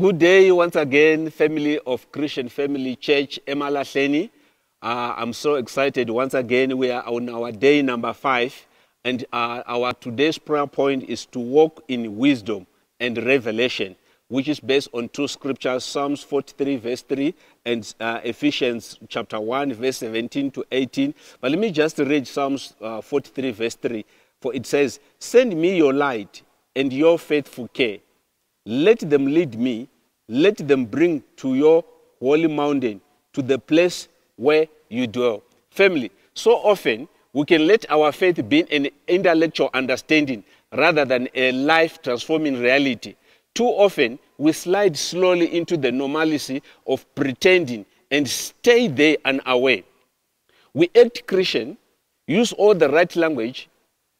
Good day once again, family of Christian Family Church, Emalahleni. Uh, I'm so excited once again. We are on our day number five, and uh, our today's prayer point is to walk in wisdom and revelation, which is based on two scriptures: Psalms 43 verse 3 and uh, Ephesians chapter 1 verse 17 to 18. But let me just read Psalms uh, 43 verse 3, for it says, "Send me your light and your faithful care." Let them lead me let them bring to your holy mountain, to the place where you dwell. Family, so often we can let our faith be an intellectual understanding rather than a life transforming reality. Too often we slide slowly into the normalcy of pretending and stay there unaware. We act Christian, use all the right language,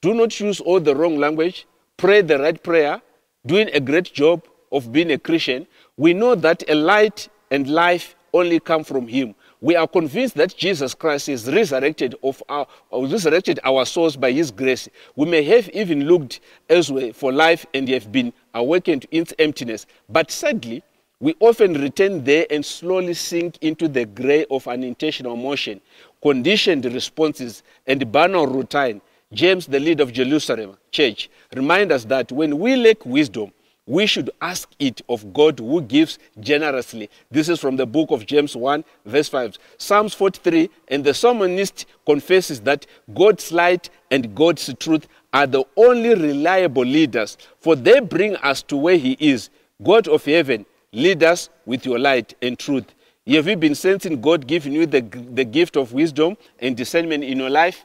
do not use all the wrong language, pray the right prayer, doing a great job, of being a Christian, we know that a light and life only come from Him. We are convinced that Jesus Christ is resurrected of our, resurrected our souls by His grace. We may have even looked elsewhere for life and have been awakened to its emptiness. But sadly, we often return there and slowly sink into the gray of unintentional motion, conditioned responses, and banal routine. James, the leader of Jerusalem Church, reminds us that when we lack wisdom, we should ask it of God who gives generously. This is from the book of James 1, verse 5. Psalms 43, and the psalmist confesses that God's light and God's truth are the only reliable leaders, for they bring us to where He is. God of heaven, lead us with your light and truth. Have you been sensing God giving you the, the gift of wisdom and discernment in your life?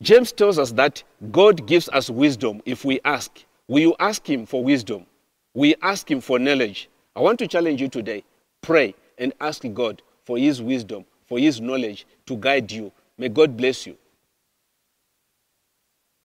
James tells us that God gives us wisdom if we ask. Will you ask Him for wisdom? Will you ask Him for knowledge? I want to challenge you today. Pray and ask God for His wisdom, for His knowledge to guide you. May God bless you.